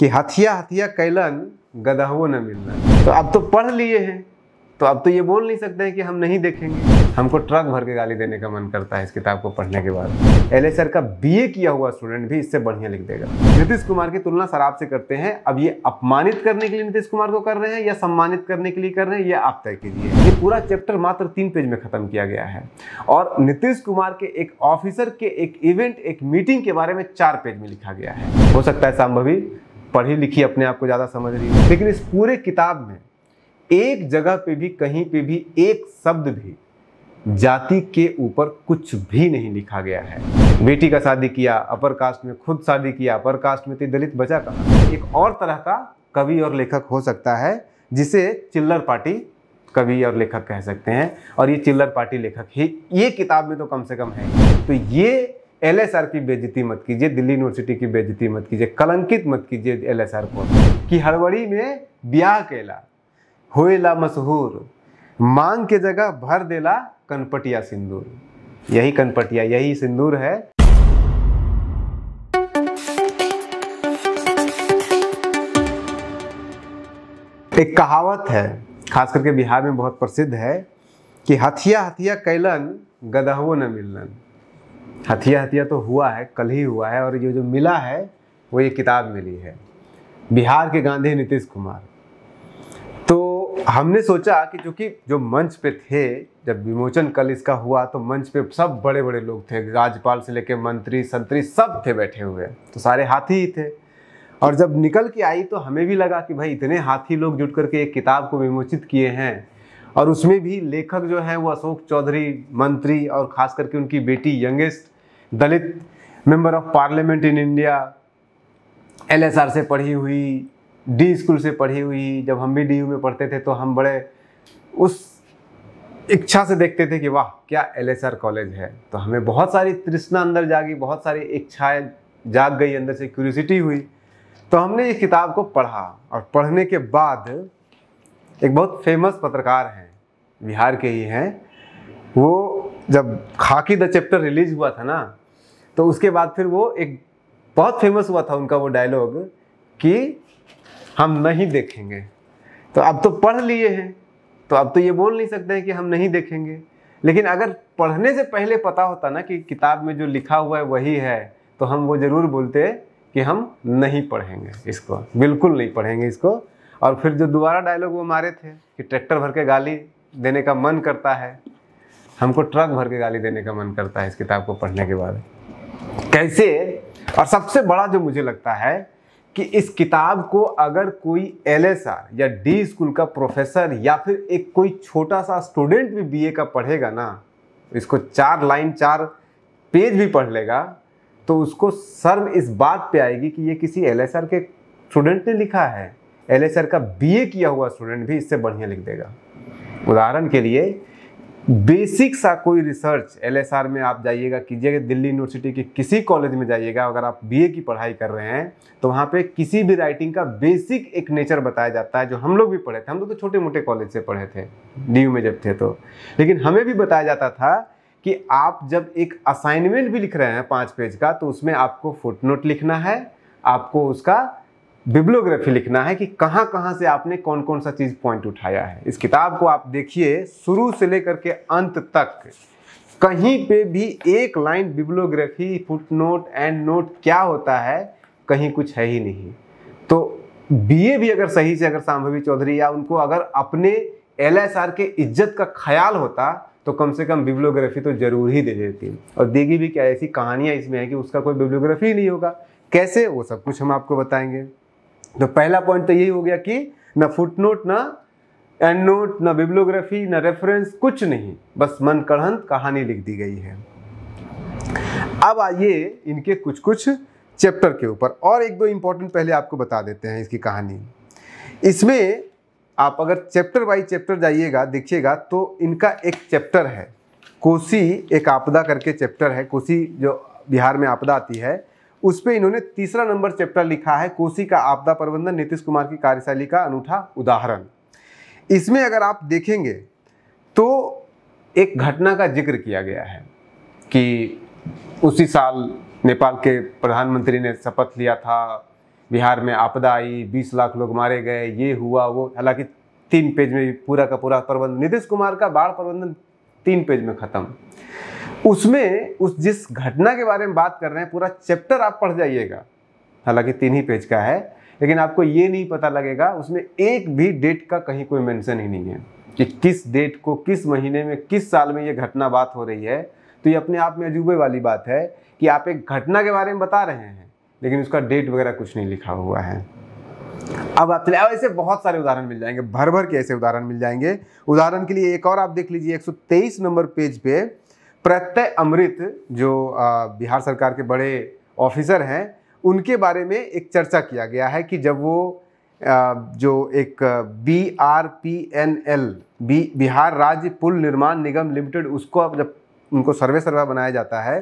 कि हथिया हथिया कैलन गदहवो न मिलना तो अब तो पढ़ लिए हैं तो अब तो ये बोल नहीं सकते हैं कि हम नहीं देखेंगे हमको ट्रक भर के गाली देने का मन करता है इस किताब को पढ़ने के बाद एल सर का बीए किया हुआ स्टूडेंट भी इससे बढ़िया लिख देगा नीतीश कुमार की तुलना शराब से करते हैं अब ये अपमानित करने के लिए नीतीश कुमार को कर रहे हैं या सम्मानित करने के लिए कर रहे हैं ये आप तय कीजिए ये पूरा चैप्टर मात्र तीन पेज में खत्म किया गया है और नीतीश कुमार के एक ऑफिसर के एक इवेंट एक मीटिंग के बारे में चार पेज में लिखा गया है हो सकता है संभवी पढ़ी लिखी अपने आप को ज़्यादा समझ रही है लेकिन इस पूरे किताब में एक जगह पे भी कहीं पे भी एक शब्द भी जाति के ऊपर कुछ भी नहीं लिखा गया है बेटी का शादी किया अपर कास्ट में खुद शादी किया अपर कास्ट में तो दलित बचा कहा एक और तरह का कवि और लेखक हो सकता है जिसे चिल्लर पार्टी कवि और लेखक कह सकते हैं और ये चिल्लर पार्टी लेखक ही ये किताब में तो कम से कम है तो ये आर की बेजती मत कीजिए दिल्ली यूनिवर्सिटी की बेजती मत कीजिए कलंकित मत कीजिए आर को कि हड़बड़ी में ब्याह कैला होएला मशहूर मांग के जगह भर देला कनपटिया सिंदूर यही कनपटिया यही सिंदूर है एक कहावत है खास करके बिहार में बहुत प्रसिद्ध है कि हथिया हथिया कैलन गदहवो न मिलन हथिया हथिया तो हुआ है कल ही हुआ है और ये जो मिला है वो ये किताब मिली है बिहार के गांधी नीतीश कुमार तो हमने सोचा कि चूँकि जो मंच पे थे जब विमोचन कल इसका हुआ तो मंच पे सब बड़े बड़े लोग थे राज्यपाल से लेकर मंत्री संतरी सब थे बैठे हुए तो सारे हाथी ही थे और जब निकल के आई तो हमें भी लगा कि भाई इतने हाथी लोग जुट करके एक किताब को विमोचित किए हैं और उसमें भी लेखक जो हैं वो अशोक चौधरी मंत्री और ख़ास करके उनकी बेटी youngest Dalit member of parliament in India LSR से पढ़ी हुई डी स्कूल से पढ़ी हुई जब हम भी डी में पढ़ते थे तो हम बड़े उस इच्छा से देखते थे कि वाह क्या एल कॉलेज है तो हमें बहुत सारी तृष्णा अंदर जागी बहुत सारी इच्छाएं जाग गई अंदर से क्यूरियसिटी हुई तो हमने इस किताब को पढ़ा और पढ़ने के बाद एक बहुत फेमस पत्रकार हैं बिहार के ही हैं वो जब खाकी द चैप्टर रिलीज हुआ था ना तो उसके बाद फिर वो एक बहुत फेमस हुआ था उनका वो डायलॉग कि हम नहीं देखेंगे तो अब तो पढ़ लिए हैं तो अब तो ये बोल नहीं सकते हैं कि हम नहीं देखेंगे लेकिन अगर पढ़ने से पहले पता होता ना कि किताब में जो लिखा हुआ है वही है तो हम वो ज़रूर बोलते कि हम नहीं पढ़ेंगे इसको बिल्कुल नहीं पढ़ेंगे इसको और फिर जो दोबारा डायलॉग वो मारे थे कि ट्रैक्टर भर के गाली देने का मन करता है हमको ट्रक भर के गाली देने का मन करता है इस किताब को पढ़ने के बाद कैसे और सबसे बड़ा जो मुझे लगता है कि इस किताब को अगर कोई एल या डी स्कूल का प्रोफेसर या फिर एक कोई छोटा सा स्टूडेंट भी बीए का पढ़ेगा ना इसको चार लाइन चार पेज भी पढ़ लेगा तो उसको शर्म इस बात पे आएगी कि ये किसी एल के स्टूडेंट ने लिखा है एल का बी किया हुआ स्टूडेंट भी इससे बढ़िया लिख देगा उदाहरण के लिए बेसिक सा कोई रिसर्च एल में आप जाइएगा कीजिएगा दिल्ली यूनिवर्सिटी के किसी कॉलेज में जाइएगा अगर आप बीए की पढ़ाई कर रहे हैं तो वहाँ पे किसी भी राइटिंग का बेसिक एक नेचर बताया जाता है जो हम लोग भी पढ़े थे हम लोग तो छोटे मोटे कॉलेज से पढ़े थे डी में जब थे तो लेकिन हमें भी बताया जाता था कि आप जब एक असाइनमेंट भी लिख रहे हैं पाँच पेज का तो उसमें आपको फुटनोट लिखना है आपको उसका बिब्लोग्राफी लिखना है कि कहाँ कहाँ से आपने कौन कौन सा चीज़ पॉइंट उठाया है इस किताब को आप देखिए शुरू से लेकर के अंत तक कहीं पे भी एक line bibliography footnote endnote क्या होता है कहीं कुछ है ही नहीं तो बीए भी अगर सही से अगर सांभवी चौधरी या उनको अगर अपने एल के इज्जत का ख्याल होता तो कम से कम बिब्लोग्राफी तो जरूर ही दे देती और देगी भी क्या ऐसी कहानियाँ इसमें है कि उसका कोई बिब्लोग्राफी नहीं होगा कैसे वो सब कुछ हम आपको बताएंगे तो पहला पॉइंट तो यही हो गया कि ना फुटनोट ना एंड नोट ना बिब्लोग्राफी ना रेफरेंस कुछ नहीं बस मन कढ़ंत कहानी लिख दी गई है अब आइए इनके कुछ कुछ चैप्टर के ऊपर और एक दो इंपॉर्टेंट पहले आपको बता देते हैं इसकी कहानी इसमें आप अगर चैप्टर बाई चैप्टर जाइएगा देखिएगा तो इनका एक चैप्टर है कोसी एक आपदा करके चैप्टर है कोसी जो बिहार में आपदा आती है उस पर इन्होंने तीसरा नंबर चैप्टर लिखा है कोसी का आपदा प्रबंधन नीतीश कुमार की कार्यशैली का अनूठा उदाहरण इसमें अगर आप देखेंगे तो एक घटना का जिक्र किया गया है कि उसी साल नेपाल के प्रधानमंत्री ने शपथ लिया था बिहार में आपदा आई बीस लाख लोग मारे गए ये हुआ वो हालांकि तीन पेज में पूरा का पूरा प्रबंध नीतीश कुमार का बाढ़ प्रबंधन तीन पेज में ख़त्म उसमें उस जिस घटना के बारे में बात कर रहे हैं पूरा चैप्टर आप पढ़ जाइएगा हालांकि तीन ही पेज का है लेकिन आपको ये नहीं पता लगेगा उसमें एक भी डेट का कहीं कोई मेंशन ही नहीं है कि किस डेट को किस महीने में किस साल में ये घटना बात हो रही है तो ये अपने आप में अजूबे वाली बात है कि आप एक घटना के बारे में बता रहे हैं लेकिन उसका डेट वगैरह कुछ नहीं लिखा हुआ है अब आप चले अब ऐसे बहुत सारे उदाहरण मिल जाएंगे भर भर के ऐसे उदाहरण मिल जाएंगे उदाहरण के लिए एक और आप देख लीजिए 123 नंबर पेज पे प्रत्यय अमृत जो बिहार सरकार के बड़े ऑफिसर हैं उनके बारे में एक चर्चा किया गया है कि जब वो जो एक B R P N L B Bihar Rajya Pul निर्माण निगम लिमिटेड उसको अब जब उनको सर्वे सर्वा बनाया जाता है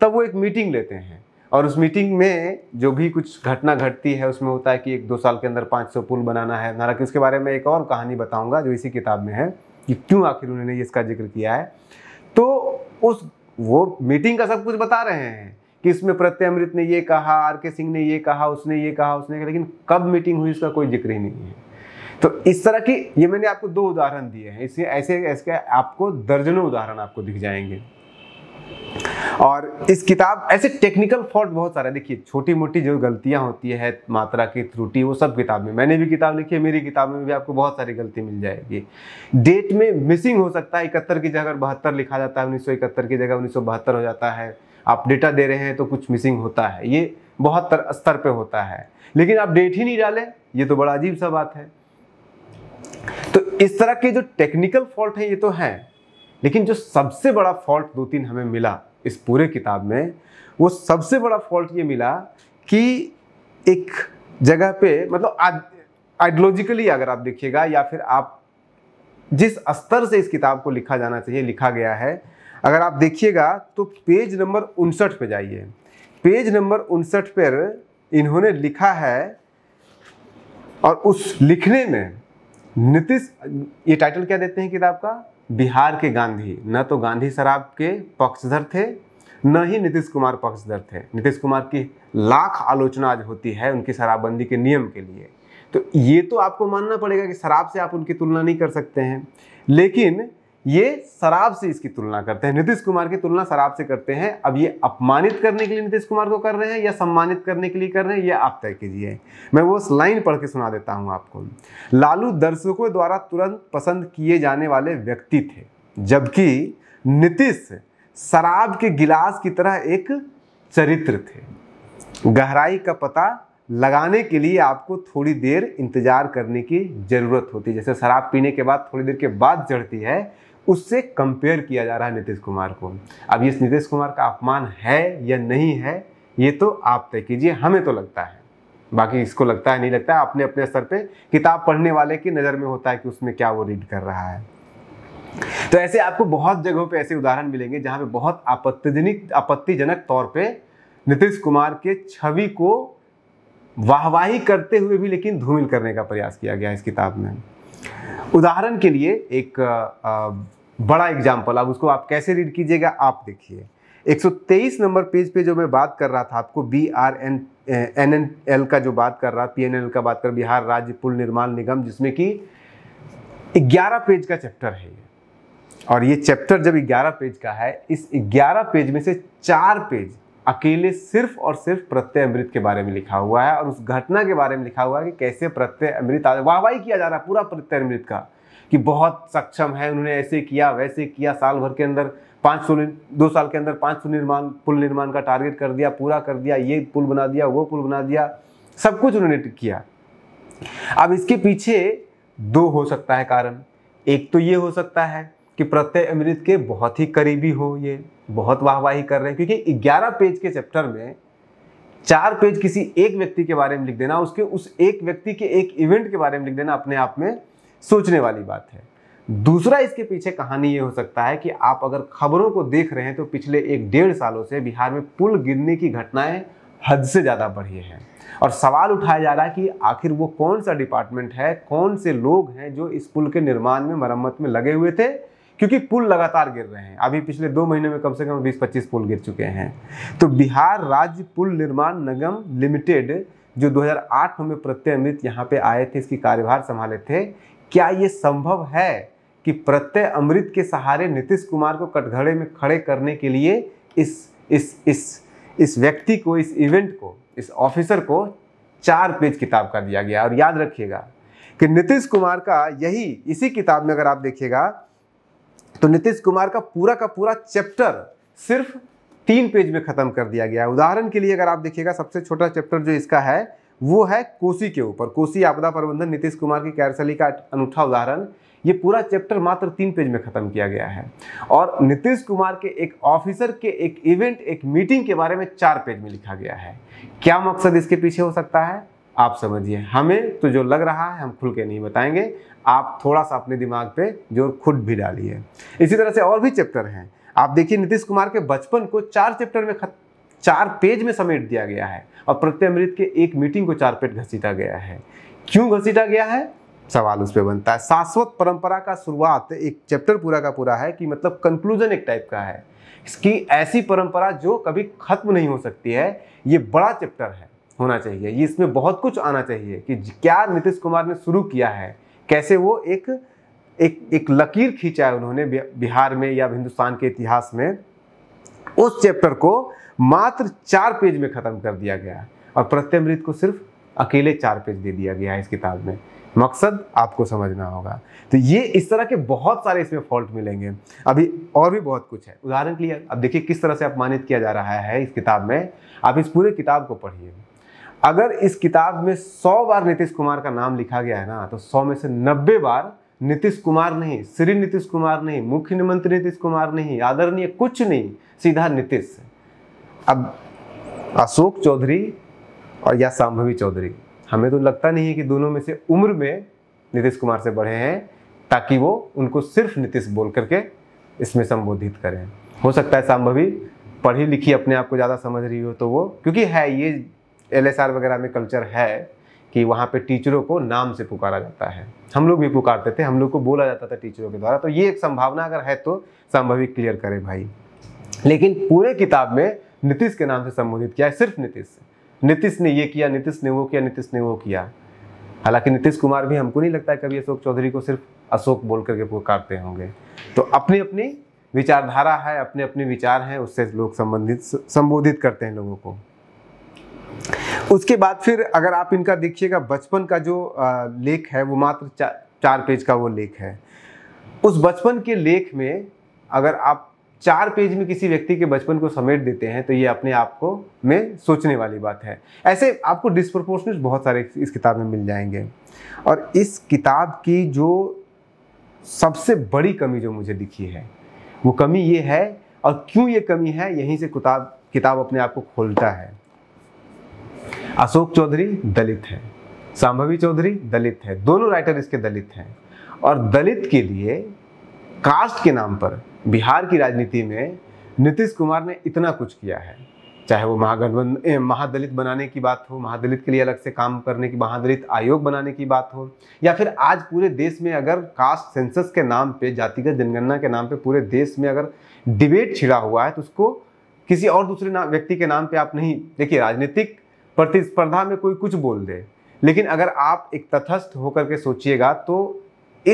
तब वो एक मीटिंग लेते हैं और उस मीटिंग में जो भी कुछ घटना घटती है उसमें होता है कि एक दो साल के अंदर 500 पुल बनाना है हालांकि उसके बारे में एक और कहानी बताऊंगा जो इसी किताब में है कि क्यों आखिर उन्होंने इसका जिक्र किया है तो उस वो मीटिंग का सब कुछ बता रहे हैं कि इसमें प्रत्यय अमृत ने ये कहा आर के सिंह ने ये कहा उसने ये कहा उसने कहा लेकिन कब मीटिंग हुई इसका कोई जिक्र ही नहीं है तो इस तरह की ये मैंने आपको दो उदाहरण दिए हैं इससे ऐसे ऐसे आपको दर्जनों उदाहरण आपको दिख जाएंगे और इस किताब ऐसे टेक्निकल फॉल्ट बहुत सारे देखिए छोटी मोटी जो गलतियां होती है मात्रा की त्रुटि वो सब किताब में मैंने भी किताब लिखी है मेरी किताब में भी आपको बहुत सारी गलती मिल जाएगी डेट में मिसिंग हो सकता है इकहत्तर की जगह बहत्तर लिखा जाता है उन्नीस की जगह उन्नीस हो जाता है आप डेटा दे रहे हैं तो कुछ मिसिंग होता है ये बहुत स्तर पर होता है लेकिन आप डेट ही नहीं डालें ये तो बड़ा अजीब सा बात है तो इस तरह के जो टेक्निकल फॉल्ट है ये तो है लेकिन जो सबसे बड़ा फॉल्ट दो तीन हमें मिला इस पूरे किताब में वो सबसे बड़ा फॉल्ट ये मिला कि एक जगह पे मतलब आइडियोलॉजिकली अगर आप देखिएगा या फिर आप जिस स्तर से इस किताब को लिखा जाना चाहिए लिखा गया है अगर आप देखिएगा तो पेज नंबर उनसठ पे जाइए पेज नंबर उनसठ पर इन्होंने लिखा है और उस लिखने में नीतीश ये टाइटल क्या देते हैं किताब का बिहार के गांधी न तो गांधी शराब के पक्षधर थे न ही नीतीश कुमार पक्षधर थे नीतीश कुमार की लाख आलोचना आज होती है उनकी शराबबंदी के नियम के लिए तो ये तो आपको मानना पड़ेगा कि शराब से आप उनकी तुलना नहीं कर सकते हैं लेकिन ये शराब से इसकी तुलना करते हैं नीतीश कुमार की तुलना शराब से करते हैं अब ये अपमानित करने के लिए नीतीश कुमार को कर रहे हैं या सम्मानित करने के लिए कर रहे हैं ये आप तय कीजिए मैं वो लाइन पढ़ के सुना देता हूँ आपको लालू दर्शकों द्वारा तुरंत पसंद किए जाने वाले व्यक्ति थे जबकि नीतीश शराब के गिलास की तरह एक चरित्र थे गहराई का पता लगाने के लिए आपको थोड़ी देर इंतज़ार करने की ज़रूरत होती है जैसे शराब पीने के बाद थोड़ी देर के बाद जड़ती है उससे कंपेयर किया जा रहा है नीतीश कुमार को अब ये नीतीश कुमार का अपमान है या नहीं है ये तो आप तय कीजिए हमें तो लगता है बाकी इसको लगता है नहीं लगता है अपने अपने स्तर पे किताब पढ़ने वाले की नज़र में होता है कि उसमें क्या वो रीड कर रहा है तो ऐसे आपको बहुत जगहों पे ऐसे उदाहरण मिलेंगे जहाँ पे बहुत आपत्तिजनक आपत्तिजनक तौर पे नीतीश कुमार के छवि को वाहवाही करते हुए भी लेकिन धूमिल करने का प्रयास किया गया इस किताब में उदाहरण के लिए एक बड़ा एग्जाम्पल अब उसको आप कैसे रीड कीजिएगा आप देखिए 123 नंबर पेज पे जो मैं बात कर रहा था आपको B R N N N L का जो बात कर रहा पी एन एल का बात कर बिहार राज्य पुल निर्माण निगम जिसमें कि 11 पेज का चैप्टर है और ये चैप्टर जब 11 पेज का है इस 11 पेज में से चार पेज अकेले सिर्फ और सिर्फ प्रत्यय अमृत के बारे में लिखा हुआ है और उस घटना के बारे में लिखा हुआ है कि कैसे प्रत्यय अमृत वाहवाही किया जा रहा है पूरा प्रत्यय अमृत का कि बहुत सक्षम है उन्होंने ऐसे किया वैसे किया साल भर के अंदर पाँच सौ दो साल के अंदर पाँच सौ निर्माण पुल निर्माण का टारगेट कर दिया पूरा कर दिया ये पुल बना दिया वो पुल बना दिया सब कुछ उन्होंने किया अब इसके पीछे दो हो सकता है कारण एक तो ये हो सकता है कि प्रत्यय अमृत के बहुत ही करीबी हो ये बहुत वाहवाही कर रहे हैं क्योंकि 11 पेज के चैप्टर में चार पेज किसी एक व्यक्ति के बारे में लिख देना उसके उस एक व्यक्ति के एक इवेंट के बारे में लिख देना अपने आप में सोचने वाली बात है दूसरा इसके पीछे कहानी ये हो सकता है कि आप अगर खबरों को देख रहे हैं तो पिछले एक डेढ़ सालों से बिहार में पुल गिरने की घटनाएं हद से ज़्यादा बढ़ी है और सवाल उठाया जा रहा है कि आखिर वो कौन सा डिपार्टमेंट है कौन से लोग हैं जो इस पुल के निर्माण में मरम्मत में लगे हुए थे क्योंकि पुल लगातार गिर रहे हैं अभी पिछले दो महीने में कम से कम बीस पच्चीस पुल गिर चुके हैं तो बिहार राज्य पुल निर्माण निगम लिमिटेड जो 2008 में प्रत्यय अमृत यहाँ पे आए थे इसकी कार्यभार संभाले थे क्या ये संभव है कि प्रत्यय अमृत के सहारे नीतीश कुमार को कटघड़े में खड़े करने के लिए इस इस इस इस व्यक्ति को इस इवेंट को इस ऑफिसर को चार पेज किताब का दिया गया और याद रखिएगा कि नीतीश कुमार का यही इसी किताब में अगर आप देखिएगा तो नीतीश कुमार का पूरा का पूरा चैप्टर सिर्फ तीन पेज में ख़त्म कर दिया गया है उदाहरण के लिए अगर आप देखिएगा सबसे छोटा चैप्टर जो इसका है वो है कोसी के ऊपर कोसी आपदा प्रबंधन नीतीश कुमार की कैरसली का अनूठा उदाहरण ये पूरा चैप्टर मात्र तीन पेज में ख़त्म किया गया है और नीतीश कुमार के एक ऑफिसर के एक इवेंट एक मीटिंग के बारे में चार पेज में लिखा गया है क्या मकसद इसके पीछे हो सकता है आप समझिए हमें तो जो लग रहा है हम खुल के नहीं बताएंगे आप थोड़ा सा अपने दिमाग पे जोर खुद भी डालिए इसी तरह से और भी चैप्टर हैं आप देखिए नीतीश कुमार के बचपन को चार चैप्टर में खत चार पेज में समेट दिया गया है और अमृत के एक मीटिंग को चार पेज घसीटा गया है क्यों घसीटा गया है सवाल उस पर बनता है शाश्वत परंपरा का शुरुआत एक चैप्टर पूरा का पूरा है कि मतलब कंक्लूजन एक टाइप का है इसकी ऐसी परंपरा जो कभी खत्म नहीं हो सकती है ये बड़ा चैप्टर है होना चाहिए ये इसमें बहुत कुछ आना चाहिए कि क्या नीतीश कुमार ने शुरू किया है कैसे वो एक एक एक लकीर खींचा है उन्होंने बिहार में या हिंदुस्तान के इतिहास में उस चैप्टर को मात्र चार पेज में ख़त्म कर दिया गया और प्रत्यमृत को सिर्फ अकेले चार पेज दे दिया गया है इस किताब में मकसद आपको समझना होगा तो ये इस तरह के बहुत सारे इसमें फॉल्ट मिलेंगे अभी और भी बहुत कुछ है उदाहरण के लिए अब देखिए किस तरह से अपमानित किया जा रहा है इस किताब में आप इस पूरे किताब को पढ़िए अगर इस किताब में सौ बार नीतीश कुमार का नाम लिखा गया है ना तो सौ में से नब्बे बार नीतीश कुमार नहीं श्री नीतीश कुमार नहीं मुख्यमंत्री नीतीश कुमार नहीं आदरणीय कुछ नहीं सीधा नीतीश अब अशोक चौधरी और या सांभवी चौधरी हमें तो लगता नहीं है कि दोनों में से उम्र में नीतीश कुमार से बढ़े हैं ताकि वो उनको सिर्फ नीतीश बोल करके इसमें संबोधित करें हो सकता है संभवी पढ़ी लिखी अपने आप को ज़्यादा समझ रही हो तो वो क्योंकि है ये आर वगैरह में कल्चर है कि वहाँ पे टीचरों को नाम से पुकारा जाता है हम लोग भी पुकारते थे हम लोग को बोला जाता था टीचरों के द्वारा तो ये एक संभावना अगर है तो संभविक क्लियर करें भाई लेकिन पूरे किताब में नीतीश के नाम से संबोधित किया है सिर्फ नीतीश नीतीश ने ये किया नीतीश ने वो किया नीतीश ने वो किया हालांकि नीतीश कुमार भी हमको नहीं लगता कभी अशोक चौधरी को सिर्फ अशोक बोल करके पुकारते होंगे तो अपनी अपनी विचारधारा है अपने अपने विचार हैं उससे लोग संबंधित संबोधित करते हैं लोगों को उसके बाद फिर अगर आप इनका देखिएगा बचपन का जो लेख है वो मात्र चा, चार पेज का वो लेख है उस बचपन के लेख में अगर आप चार पेज में किसी व्यक्ति के बचपन को समेट देते हैं तो ये अपने आप को में सोचने वाली बात है ऐसे आपको डिस्प्रपोर्शनेट बहुत सारे इस किताब में मिल जाएंगे और इस किताब की जो सबसे बड़ी कमी जो मुझे दिखी है वो कमी ये है और क्यों ये कमी है यहीं से किताब किताब अपने आप को खोलता है अशोक चौधरी दलित है संभवी चौधरी दलित है दोनों राइटर इसके दलित हैं और दलित के लिए कास्ट के नाम पर बिहार की राजनीति में नीतीश कुमार ने इतना कुछ किया है चाहे वो महागठबंधन महादलित बनाने की बात हो महादलित के लिए अलग से काम करने की महादलित आयोग बनाने की बात हो या फिर आज पूरे देश में अगर कास्ट सेंसस के नाम पे जातिगत जनगणना के नाम पे पूरे देश में अगर डिबेट छिड़ा हुआ है तो उसको किसी और दूसरे व्यक्ति के नाम पे आप नहीं देखिए राजनीतिक प्रतिस्पर्धा में कोई कुछ बोल दे लेकिन अगर आप एक तथस्थ होकर के सोचिएगा तो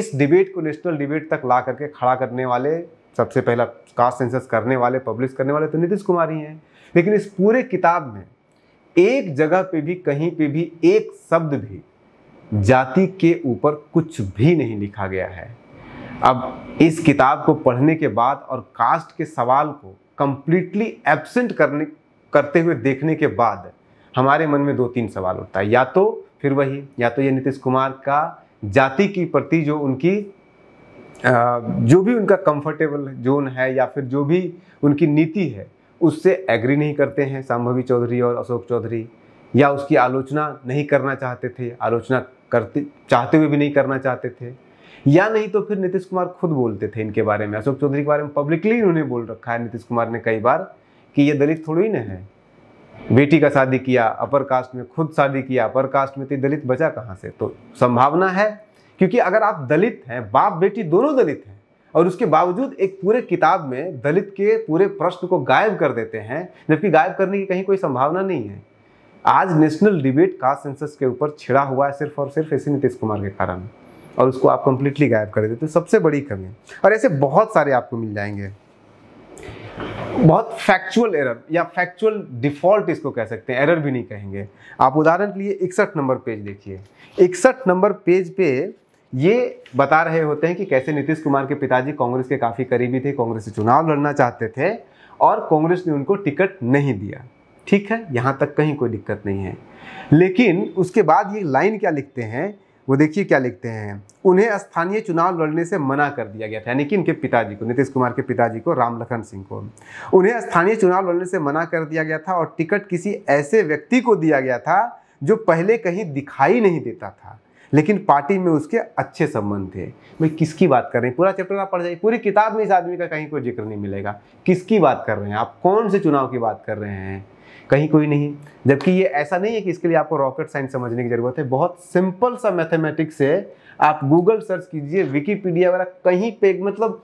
इस डिबेट को नेशनल डिबेट तक ला करके खड़ा करने वाले सबसे पहला कास्ट सेंसस करने वाले पब्लिश करने वाले तो नीतीश कुमार ही हैं लेकिन इस पूरे किताब में एक जगह पे भी कहीं पे भी एक शब्द भी जाति के ऊपर कुछ भी नहीं लिखा गया है अब इस किताब को पढ़ने के बाद और कास्ट के सवाल को कंप्लीटली एबसेंट करने करते हुए देखने के बाद हमारे मन में दो तीन सवाल उठता है या तो फिर वही या तो ये नीतीश कुमार का जाति की प्रति जो उनकी जो भी उनका कंफर्टेबल जोन है या फिर जो भी उनकी नीति है उससे एग्री नहीं करते हैं संभवी चौधरी और अशोक चौधरी या उसकी आलोचना नहीं करना चाहते थे आलोचना करते चाहते हुए भी नहीं करना चाहते थे या नहीं तो फिर नीतीश कुमार खुद बोलते थे इनके बारे में अशोक चौधरी के बारे में पब्लिकली इन्होंने बोल रखा है नीतीश कुमार ने कई बार कि ये दलित थोड़ी ना है बेटी का शादी किया अपर कास्ट में खुद शादी किया अपर कास्ट में तो दलित बचा कहाँ से तो संभावना है क्योंकि अगर आप दलित हैं बाप बेटी दोनों दलित हैं और उसके बावजूद एक पूरे किताब में दलित के पूरे प्रश्न को गायब कर देते हैं जबकि गायब करने की कहीं कोई संभावना नहीं है आज नेशनल डिबेट कास्ट सेंसस के ऊपर छिड़ा हुआ है सिर्फ और सिर्फ ऐसी नीतीश कुमार के कारण और उसको आप कंप्लीटली गायब कर देते हो तो सबसे बड़ी कमी और ऐसे बहुत सारे आपको मिल जाएंगे बहुत फैक्चुअल एरर या फैक्चुअल डिफॉल्ट इसको कह सकते हैं एरर भी नहीं कहेंगे आप उदाहरण के लिए इकसठ नंबर पेज देखिए इकसठ नंबर पेज पे ये बता रहे होते हैं कि कैसे नीतीश कुमार के पिताजी कांग्रेस के काफ़ी करीबी थे कांग्रेस से चुनाव लड़ना चाहते थे और कांग्रेस ने उनको टिकट नहीं दिया ठीक है यहाँ तक कहीं कोई दिक्कत नहीं है लेकिन उसके बाद ये लाइन क्या लिखते हैं वो देखिए क्या लिखते हैं उन्हें स्थानीय चुनाव लड़ने से मना कर दिया गया था यानी कि इनके पिताजी को नीतीश कुमार के पिताजी को राम लखन सिंह को उन्हें स्थानीय चुनाव लड़ने से मना कर दिया गया था और टिकट किसी ऐसे व्यक्ति को दिया गया था जो पहले कहीं दिखाई नहीं देता था लेकिन पार्टी में उसके अच्छे संबंध थे भाई किसकी बात कर रहे हैं पूरा चैप्टर आप पढ़ जाइए पूरी किताब में इस आदमी का कहीं कोई जिक्र नहीं मिलेगा किसकी बात कर रहे हैं आप कौन से चुनाव की बात कर रहे हैं कहीं कोई नहीं जबकि ये ऐसा नहीं है कि इसके लिए आपको रॉकेट साइंस समझने की ज़रूरत है बहुत सिंपल सा मैथमेटिक्स है आप गूगल सर्च कीजिए विकीपीडिया वगैरह कहीं पे मतलब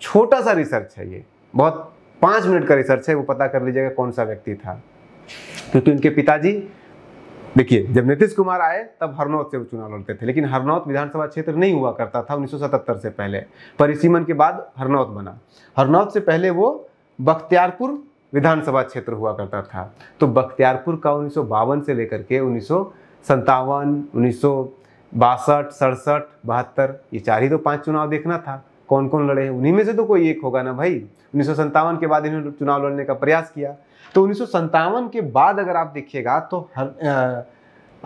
छोटा सा रिसर्च है ये बहुत पाँच मिनट का रिसर्च है वो पता कर लीजिएगा कौन सा व्यक्ति था क्योंकि उनके पिताजी देखिए जब नीतीश कुमार आए तब हरनौत से वो चुनाव लड़ते थे लेकिन हरनौत विधानसभा क्षेत्र नहीं हुआ करता था 1977 से पहले परिसीमन के बाद हरनौत बना हरनौत से पहले वो बख्तियारपुर विधानसभा क्षेत्र हुआ करता था तो बख्तियारपुर का उन्नीस से लेकर के उन्नीस सौ संतावन उन्नीस बासठ सड़सठ बहत्तर ये चार ही तो पांच चुनाव देखना था कौन कौन लड़े हैं उन्हीं में से तो कोई एक होगा ना भाई उन्नीस के बाद इन्होंने चुनाव लड़ने का प्रयास किया तो उन्नीस के बाद अगर आप देखिएगा तो हर आ,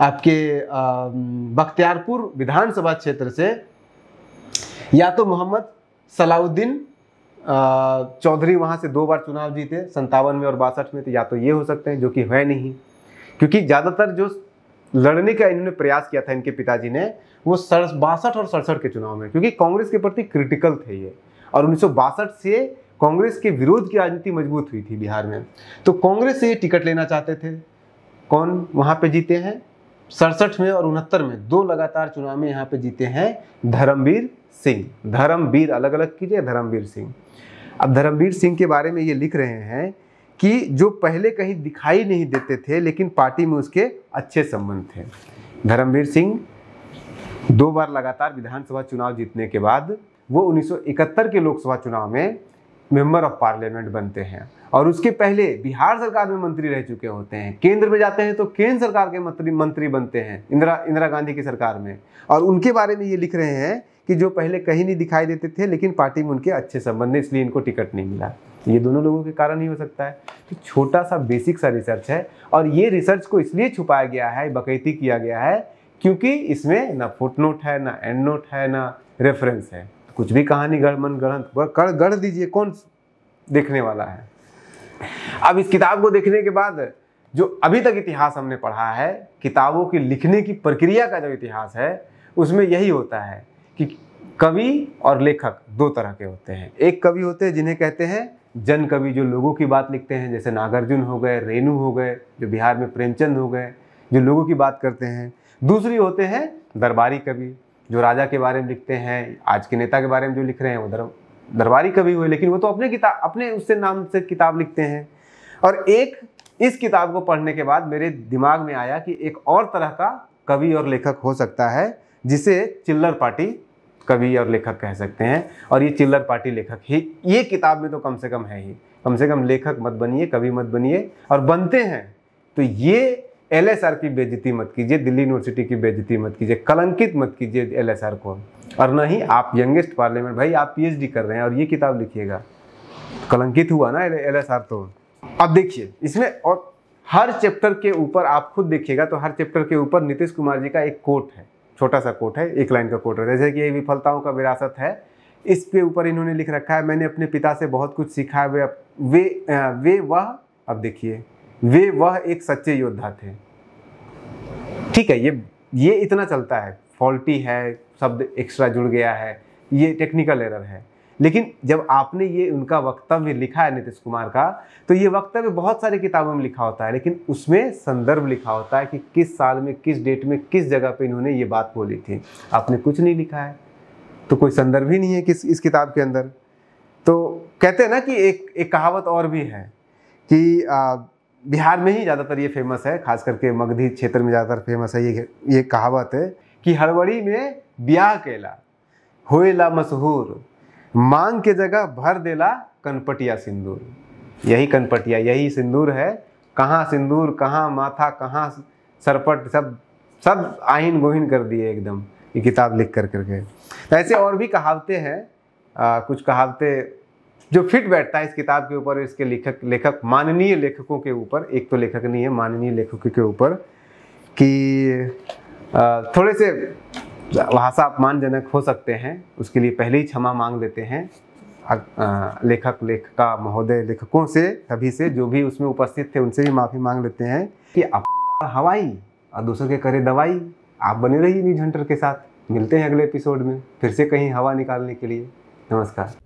आपके बख्तियारपुर विधानसभा क्षेत्र से या तो मोहम्मद सलाउद्दीन चौधरी वहाँ से दो बार चुनाव जीते संतावन में और बासठ में तो या तो ये हो सकते हैं जो कि है नहीं क्योंकि ज़्यादातर जो लड़ने का इन्होंने प्रयास किया था इनके पिताजी ने वो बासठ और सड़सठ के चुनाव में क्योंकि कांग्रेस के प्रति क्रिटिकल थे ये और उन्नीस से कांग्रेस के विरोध की राजनीति मजबूत हुई थी बिहार में तो कांग्रेस से ये टिकट लेना चाहते थे कौन वहाँ पे जीते हैं सड़सठ में और उनहत्तर में दो लगातार चुनाव में यहाँ पे जीते हैं धर्मवीर सिंह धर्मवीर अलग अलग कीजिए धर्मवीर सिंह अब धर्मवीर सिंह के बारे में ये लिख रहे हैं कि जो पहले कहीं दिखाई नहीं देते थे लेकिन पार्टी में उसके अच्छे संबंध थे धर्मवीर सिंह दो बार लगातार विधानसभा चुनाव जीतने के बाद वो 1971 के लोकसभा चुनाव में मेंबर ऑफ पार्लियामेंट बनते हैं और उसके पहले बिहार सरकार में मंत्री रह चुके होते हैं केंद्र में जाते हैं तो केंद्र सरकार के मंत्री मंत्री बनते हैं इंदिरा इंदिरा गांधी की सरकार में और उनके बारे में ये लिख रहे हैं कि जो पहले कहीं नहीं दिखाई देते थे लेकिन पार्टी में उनके अच्छे संबंध हैं इसलिए इनको टिकट नहीं मिला तो ये दोनों लोगों के कारण ही हो सकता है तो छोटा सा बेसिक सा रिसर्च है और ये रिसर्च को इसलिए छुपाया गया है बकैती किया गया है क्योंकि इसमें ना फुट नोट है ना एंड नोट है ना रेफरेंस है कुछ भी कहानी गढ़ मन गढ़ कर गढ़ दीजिए कौन देखने वाला है अब इस किताब को देखने के बाद जो अभी तक इतिहास हमने पढ़ा है किताबों की लिखने की प्रक्रिया का जो इतिहास है उसमें यही होता है कि कवि और लेखक दो तरह के होते हैं एक कवि होते हैं जिन्हें कहते हैं जन कवि जो लोगों की बात लिखते हैं जैसे नागार्जुन हो गए रेणु हो गए जो बिहार में प्रेमचंद हो गए जो लोगों की बात करते हैं दूसरी होते हैं दरबारी कवि जो राजा के बारे में लिखते हैं आज के नेता के बारे में जो लिख रहे हैं वो दरबारी कवि हुए लेकिन वो तो अपने किताब अपने उससे नाम से किताब लिखते हैं और एक इस किताब को पढ़ने के बाद मेरे दिमाग में आया कि एक और तरह का कवि और लेखक हो सकता है जिसे चिल्लर पार्टी कवि और लेखक कह सकते हैं और ये चिल्लर पार्टी लेखक ही ये किताब में तो कम से कम है ही कम से कम लेखक मत बनिए कवि मत बनिए और बनते हैं तो ये एल की बेजती मत कीजिए दिल्ली यूनिवर्सिटी की बेजती मत कीजिए कलंकित मत कीजिए एल को और ना ही आप यंगेस्ट पार्लियामेंट भाई आप पीएचडी कर रहे हैं और ये किताब लिखिएगा कलंकित हुआ ना एल एस आर तो अब देखिए इसमें और हर चैप्टर के ऊपर आप खुद देखिएगा तो हर चैप्टर के ऊपर नीतीश कुमार जी का एक कोट है छोटा सा कोट है एक लाइन का कोट है जैसे कि ये विफलताओं का विरासत है इसके ऊपर इन्होंने लिख रखा है मैंने अपने पिता से बहुत कुछ सीखा है वे वे वे वह अब देखिए वे वह एक सच्चे योद्धा थे ठीक है ये ये इतना चलता है फॉल्टी है शब्द एक्स्ट्रा जुड़ गया है ये टेक्निकल एरर है लेकिन जब आपने ये उनका वक्तव्य लिखा है नीतीश कुमार का तो ये वक्तव्य बहुत सारी किताबों में लिखा होता है लेकिन उसमें संदर्भ लिखा होता है कि किस साल में किस डेट में किस जगह पे इन्होंने ये बात बोली थी आपने कुछ नहीं लिखा है तो कोई संदर्भ ही नहीं है किस इस किताब के अंदर तो कहते हैं ना कि एक एक कहावत और भी है कि आ, बिहार में ही ज़्यादातर ये फेमस है खास करके मगधी क्षेत्र में ज़्यादातर फेमस है ये ये कहावत है कि हड़बड़ी में ब्याह कैला होएला मशहूर मांग के जगह भर देला कनपटिया सिंदूर यही कनपटिया यही सिंदूर है कहाँ सिंदूर कहाँ माथा कहाँ सरपट सब सब आहिन गोहिन कर दिए एकदम ये किताब लिख कर करके तो ऐसे और भी कहावतें हैं कुछ कहावतें जो फिट बैठता है इस किताब के ऊपर इसके लेखक लेखक माननीय लेखकों के ऊपर एक तो लेखक नहीं है माननीय लेखकों के ऊपर कि थोड़े से भाषा अपमानजनक हो सकते हैं उसके लिए पहले ही क्षमा मांग लेते हैं लेखक लेखिका महोदय लेखकों से सभी से जो भी उसमें उपस्थित थे उनसे भी माफ़ी मांग लेते हैं कि आप हवाई और दूसरों के करे दवाई आप बने रहिए न्यूज हंटर के साथ मिलते हैं अगले एपिसोड में फिर से कहीं हवा निकालने के लिए नमस्कार